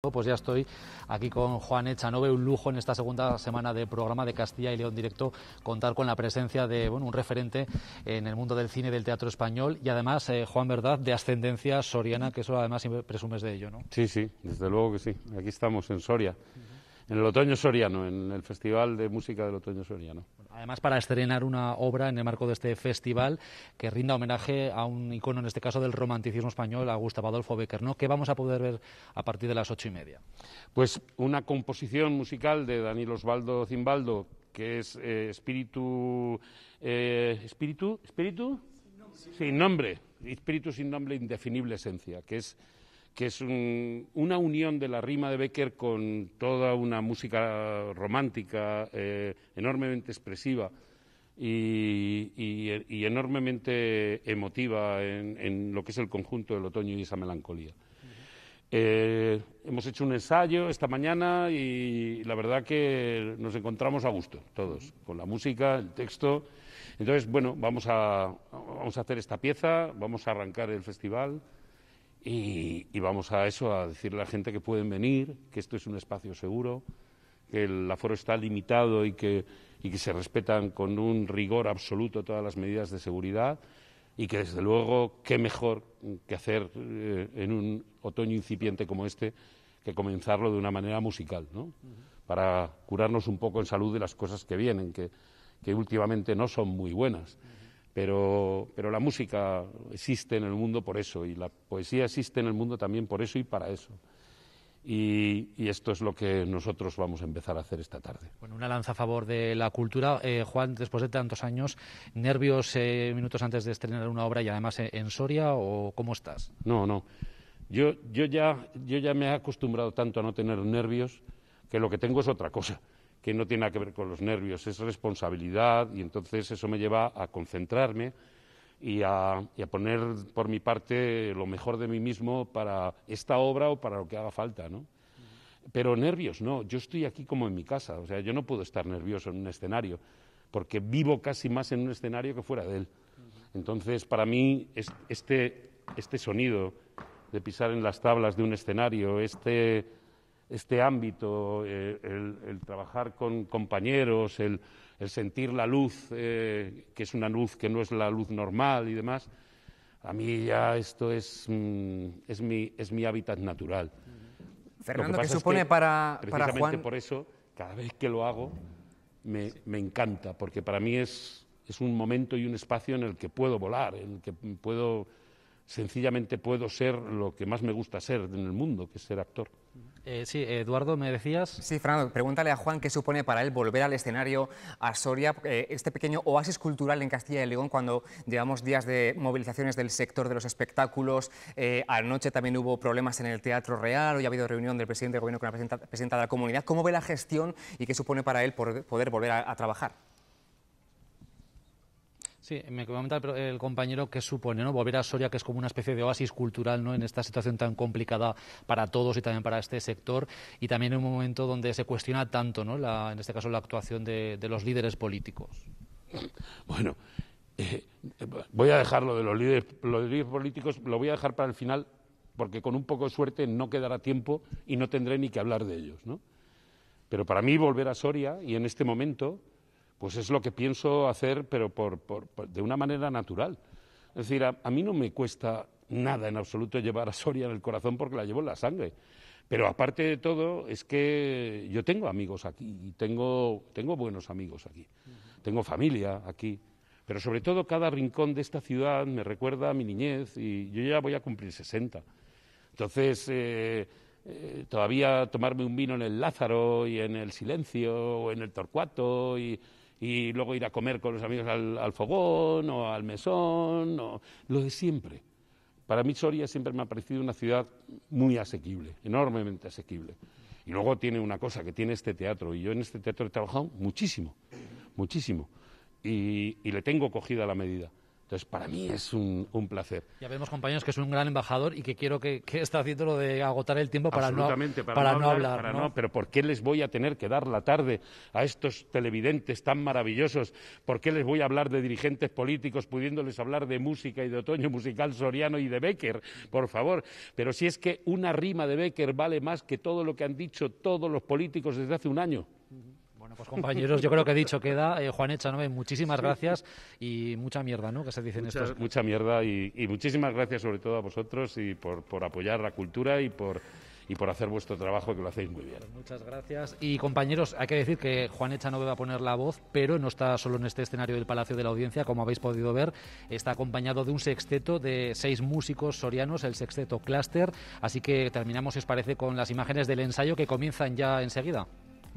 Pues ya estoy aquí con Juan Echanove, un lujo en esta segunda semana de programa de Castilla y León Directo contar con la presencia de bueno, un referente en el mundo del cine y del teatro español y además, eh, Juan Verdad, de ascendencia soriana, que eso además presumes de ello, ¿no? Sí, sí, desde luego que sí. Aquí estamos en Soria, en el otoño soriano, en el Festival de Música del Otoño Soriano además para estrenar una obra en el marco de este festival que rinda homenaje a un icono, en este caso del romanticismo español, a Gustavo Adolfo Becker, ¿no? ¿Qué vamos a poder ver a partir de las ocho y media? Pues una composición musical de Daniel Osvaldo Zimbaldo, que es eh, Espíritu... Eh, ¿Espíritu? ¿Espíritu? Sin nombre. Sin nombre. Espíritu sin nombre, indefinible esencia, que es que es una unión de la rima de Becker con toda una música romántica eh, enormemente expresiva y, enormemente emotiva en, lo que es el conjunto del otoño y esa melancolía. Eh, hemos hecho un ensayo esta mañana y la verdad que nos encontramos a gusto todos, con la música, el texto. Entonces, bueno, vamos a hacer esta pieza, vamos a arrancar el festival. Y, vamos a eso, a decirle a la gente que pueden venir, que esto es un espacio seguro, que el aforo está limitado y que, se respetan con un rigor absoluto todas las medidas de seguridad y que, desde luego, qué mejor que hacer eh, en un otoño incipiente como este que comenzarlo de una manera musical, ¿no? Para curarnos un poco en salud de las cosas que vienen, que, últimamente no son muy buenas. Pero, la música existe en el mundo por eso y la poesía existe en el mundo también por eso y para eso. Y, esto es lo que nosotros vamos a empezar a hacer esta tarde. Bueno, una lanza a favor de la cultura. Eh, Juan, después de tantos años, ¿nervios eh, minutos antes de estrenar una obra y además eh, en Soria o cómo estás? No, no. Yo, yo, ya, yo ya me he acostumbrado tanto a no tener nervios que lo que tengo es otra cosa que no tiene nada que ver con los nervios, es responsabilidad y entonces eso me lleva a concentrarme y a, poner por mi parte lo mejor de mí mismo para esta obra o para lo que haga falta, ¿no? Pero nervios, no, yo estoy aquí como en mi casa, o sea, yo no puedo estar nervioso en un escenario, porque vivo casi más en un escenario que fuera de él. Entonces, para mí, este, este sonido de pisar en las tablas de un escenario, este, este ámbito, eh, el, trabajar con compañeros, el, sentir la luz, eh, que es una luz que no es la luz normal y demás, a mí ya esto es, mm, es, mi, es mi hábitat natural. Fernando, ¿qué supone para, para Juan? por eso, cada vez que lo hago, me, me encanta, porque para mí es, es un momento y un espacio en el que puedo volar, en el que puedo sencillamente puedo ser lo que más me gusta ser en el mundo, que es ser actor. Eh, sí, Eduardo, ¿me decías? Sí, Fernando, pregúntale a Juan qué supone para él volver al escenario a Soria, eh, este pequeño oasis cultural en Castilla y León, cuando llevamos días de movilizaciones del sector de los espectáculos. Eh, anoche también hubo problemas en el Teatro Real, hoy ha habido reunión del presidente del gobierno con la presidenta, de la comunidad. ¿Cómo ve la gestión y qué supone para él poder volver a trabajar? Sí, me comenta el compañero que supone ¿no? volver a Soria, que es como una especie de oasis cultural ¿no? en esta situación tan complicada para todos y también para este sector, y también en un momento donde se cuestiona tanto, ¿no? en este caso, la actuación de, los líderes políticos. Bueno, eh, voy a dejar lo de los líderes, los líderes políticos, lo voy a dejar para el final, porque con un poco de suerte no quedará tiempo y no tendré ni que hablar de ellos. ¿no? Pero para mí volver a Soria y en este momento pues es lo que pienso hacer, pero por, de una manera natural. Es decir, a, mí no me cuesta nada en absoluto llevar a Soria en el corazón porque la llevo en la sangre. Pero aparte de todo, es que yo tengo amigos aquí y tengo, tengo buenos amigos aquí. Tengo familia aquí. Pero sobre todo, cada rincón de esta ciudad me recuerda a mi niñez y yo ya voy a cumplir 60. Entonces. Eh, eh, todavía tomarme un vino en el Lázaro y en el Silencio o en el Torcuato y y luego ir a comer con los amigos al, fogón o al mesón, o lo de siempre. Para mí Soria siempre me ha parecido una ciudad muy asequible, enormemente asequible. Y luego tiene una cosa que tiene este teatro, y yo en este teatro he trabajado muchísimo, muchísimo, y, y le tengo cogida la medida. Entonces, para mí es un, placer. Ya vemos, compañeros, que es un gran embajador y que quiero que, está haciendo lo de agotar el tiempo para no, no, hablar. pero ¿por qué les voy a tener que dar la tarde a estos televidentes tan maravillosos? ¿Por qué les voy a hablar de dirigentes políticos pudiéndoles hablar de música y de otoño musical soriano y de Becker? Por favor. Pero si es que una rima de Becker vale más que todo lo que han dicho todos los políticos desde hace un año. Bueno, pues compañeros, yo creo que he dicho queda. da eh, Juan Echanove, muchísimas gracias y mucha mierda, ¿no? Que se dicen esto. estos. Mucha mierda y, muchísimas gracias sobre todo a vosotros y por, por apoyar la cultura y por y por hacer vuestro trabajo, que lo hacéis muy bien. Pues muchas gracias. Y compañeros, hay que decir que Juan Echanove va a poner la voz, pero no está solo en este escenario del Palacio de la Audiencia, como habéis podido ver, está acompañado de un sexteto de seis músicos sorianos, el sexteto Cluster. Así que terminamos, si os parece, con las imágenes del ensayo que comienzan ya enseguida.